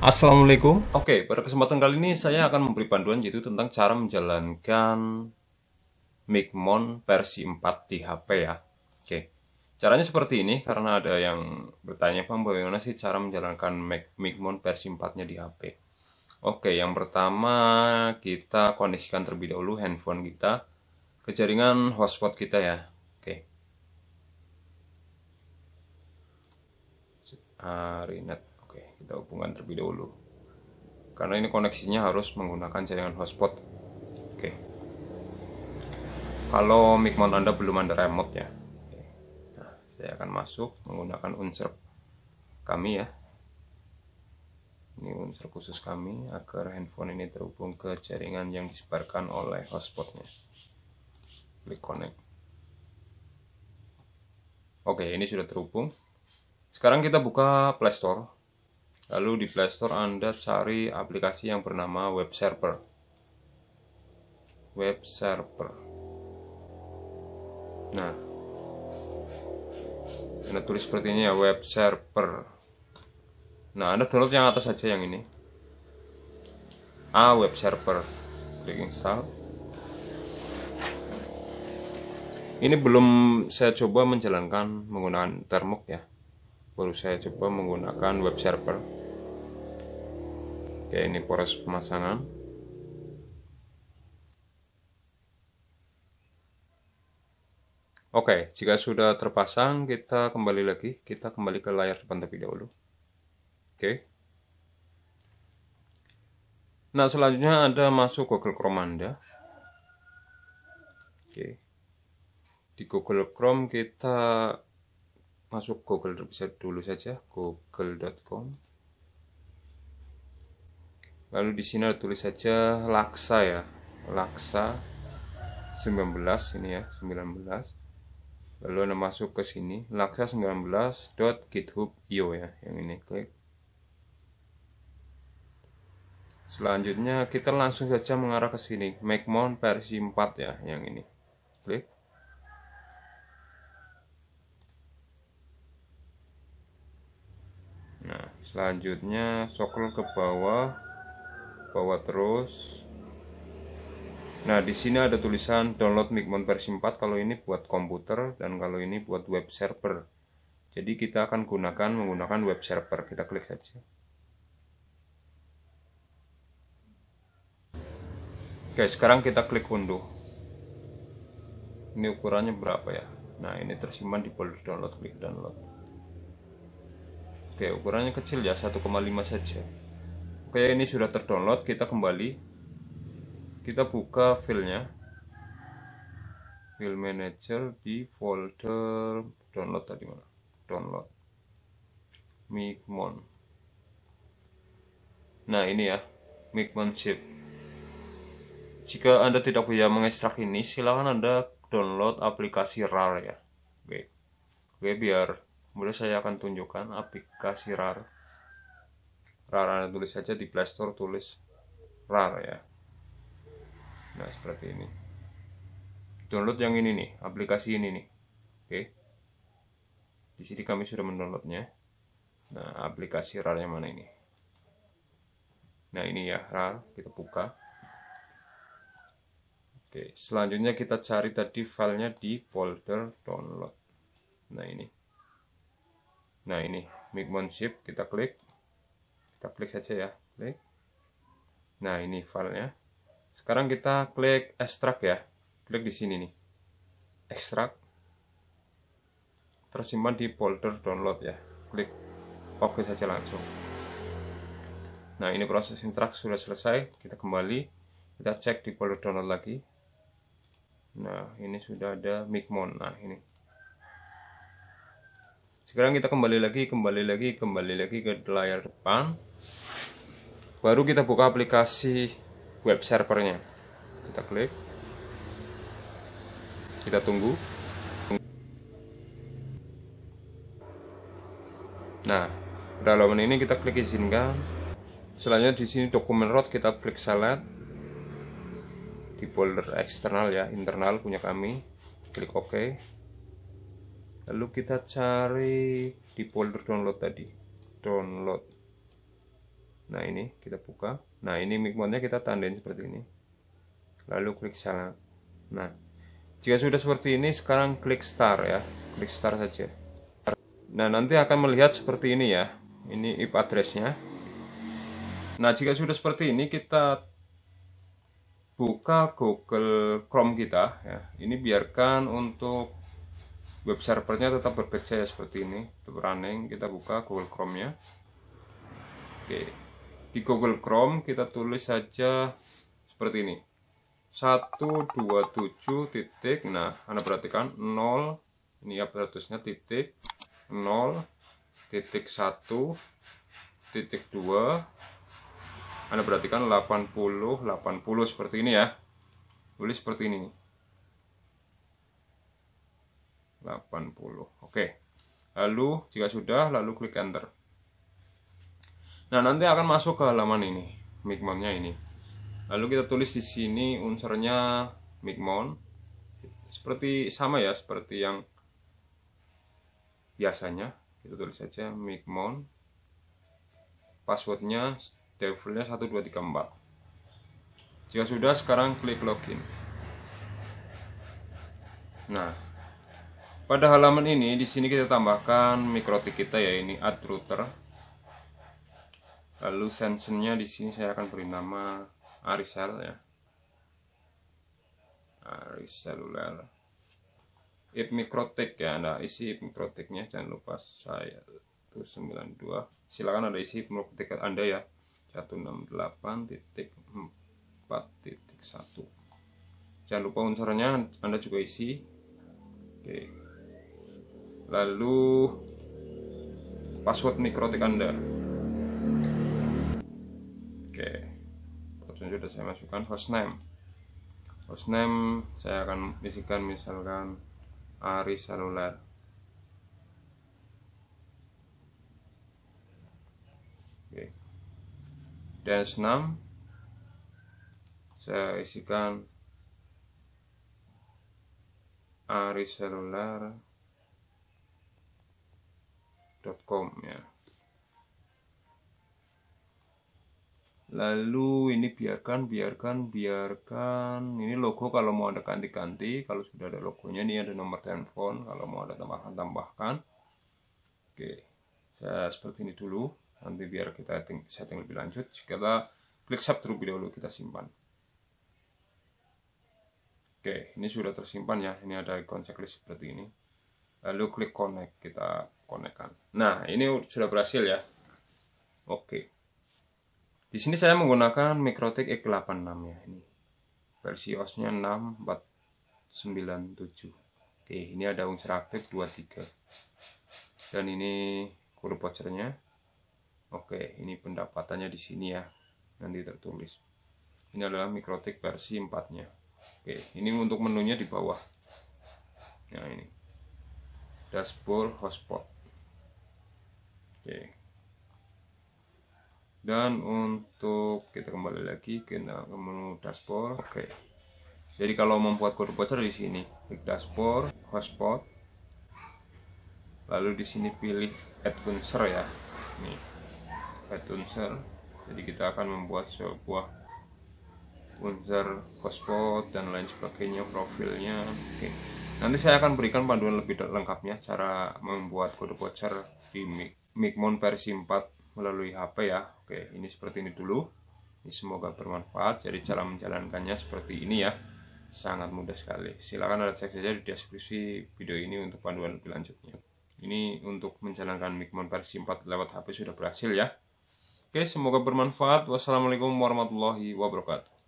Assalamualaikum. Oke, pada kesempatan kali ini saya akan memberi panduan yaitu tentang cara menjalankan Micmon versi 4 di HP ya. Oke. Caranya seperti ini karena ada yang bertanya, "Pak, bagaimana sih cara menjalankan Micmon versi 4-nya di HP?" Oke, yang pertama kita kondisikan terlebih dahulu handphone kita ke jaringan hotspot kita ya. Oke. Arinet kita hubungan terlebih dahulu karena ini koneksinya harus menggunakan jaringan hotspot oke kalau mic mount anda belum ada remote ya nah, saya akan masuk menggunakan unsur kami ya ini unsur khusus kami agar handphone ini terhubung ke jaringan yang disebarkan oleh hotspotnya klik connect oke ini sudah terhubung sekarang kita buka playstore Lalu di Playstore Anda cari aplikasi yang bernama web server. Web server. Nah, Anda tulis seperti ini ya, web server. Nah, Anda download yang atas saja yang ini. A web server. Klik install. ini belum saya coba menjalankan menggunakan termok ya baru saya coba menggunakan web server oke ini proses pemasangan oke jika sudah terpasang kita kembali lagi kita kembali ke layar depan terlebih dahulu oke Nah, selanjutnya ada masuk Google Chrome Anda. Oke. Di Google Chrome kita masuk Google bisa dulu saja google.com lalu di sini tulis saja laksa ya laksa 19 ini ya 19 lalu anda masuk ke sini laksa 19.github.io ya yang ini klik selanjutnya kita langsung saja mengarah ke sini MacMon versi 4 ya yang ini klik selanjutnya sokel ke bawah bawah terus nah di sini ada tulisan download micmon versi 4 kalau ini buat komputer dan kalau ini buat web server jadi kita akan gunakan menggunakan web server kita klik saja Oke, sekarang kita klik unduh. Ini ukurannya berapa ya? Nah, ini tersimpan di folder download, klik download oke ukurannya kecil ya 1,5 saja oke ini sudah terdownload kita kembali kita buka filenya file manager di folder download tadi mana download micmon nah ini ya micmon chip. jika anda tidak punya mengekstrak ini silakan anda download aplikasi RAR ya oke oke biar Kemudian saya akan tunjukkan aplikasi RAR. RAR Anda tulis saja di Play tulis RAR ya. Nah, seperti ini. Download yang ini nih, aplikasi ini nih. Oke. Di sini kami sudah mendownloadnya. Nah, aplikasi RAR yang mana ini? Nah, ini ya RAR, kita buka. Oke, selanjutnya kita cari tadi filenya di folder download. Nah, ini nah ini mic mount kita klik kita klik saja ya klik nah ini filenya sekarang kita klik extract ya klik di sini nih extract tersimpan di folder download ya klik OK saja langsung nah ini proses extract sudah selesai kita kembali kita cek di folder download lagi nah ini sudah ada micmon nah ini sekarang kita kembali lagi kembali lagi kembali lagi ke layar depan baru kita buka aplikasi web servernya kita klik kita tunggu nah pada ini kita klik izinkan selanjutnya di sini dokumen root kita klik select di folder eksternal ya internal punya kami klik OK lalu kita cari di folder download tadi download nah ini kita buka nah ini mic micmodnya kita tandain seperti ini lalu klik sana nah jika sudah seperti ini sekarang klik start ya klik start saja nah nanti akan melihat seperti ini ya ini IP addressnya nah jika sudah seperti ini kita buka Google Chrome kita ya. Ini biarkan untuk web servernya tetap bekerja ya seperti ini tetap running kita buka Google Chrome nya oke di Google Chrome kita tulis saja seperti ini 127 titik nah anda perhatikan 0 ini ya aparatusnya titik 0 titik 1 titik 2 anda perhatikan 80 80 seperti ini ya tulis seperti ini 80 oke lalu jika sudah lalu klik enter nah nanti akan masuk ke halaman ini Mikmonnya ini lalu kita tulis di sini unsernya Mikmon seperti sama ya seperti yang biasanya kita tulis saja Mikmon passwordnya devilnya 1234 jika sudah sekarang klik login nah pada halaman ini di sini kita tambahkan mikrotik kita ya ini add router. Lalu sensornya di sini saya akan beri nama Arisel ya. Ariseluler IP mikrotik ya, Anda isi IP mikrotiknya jangan lupa saya 192. Silakan Anda isi IP mikrotik Anda ya. 168.4.1. Jangan lupa unsurnya Anda juga isi. Oke. Okay lalu password mikrotik Anda. Oke, password sudah saya masukkan hostname. Hostname saya akan isikan misalkan Ari Salular. Oke. dan senam saya isikan Ari Salular com ya lalu ini biarkan biarkan biarkan ini logo kalau mau ada ganti-ganti kalau sudah ada logonya ini ada nomor telepon kalau mau ada tambahkan-tambahkan oke saya seperti ini dulu nanti biar kita setting lebih lanjut kita klik save terlebih dahulu kita simpan oke ini sudah tersimpan ya ini ada icon checklist seperti ini lalu klik connect kita konekkan nah ini sudah berhasil ya oke di sini saya menggunakan mikrotik X86 ya ini versi OS-nya 6497 oke ini ada unsur aktif 23 dan ini huruf vouchernya Oke, ini pendapatannya di sini ya. Nanti tertulis. Ini adalah mikrotik versi 4-nya. Oke, ini untuk menunya di bawah. Nah, ini dashboard hotspot oke dan untuk kita kembali lagi ke menu dashboard oke jadi kalau membuat kode voucher di sini klik dashboard hotspot lalu di sini pilih add User ya nih add User. jadi kita akan membuat sebuah User hotspot dan lain sebagainya profilnya oke okay. Nanti saya akan berikan panduan lebih lengkapnya cara membuat kode voucher di Micmon versi 4 melalui HP ya. Oke, ini seperti ini dulu. Ini semoga bermanfaat. Jadi cara menjalankannya seperti ini ya. Sangat mudah sekali. Silahkan ada cek saja di deskripsi video ini untuk panduan lebih lanjutnya. Ini untuk menjalankan Micmon versi 4 lewat HP sudah berhasil ya. Oke, semoga bermanfaat. Wassalamualaikum warahmatullahi wabarakatuh.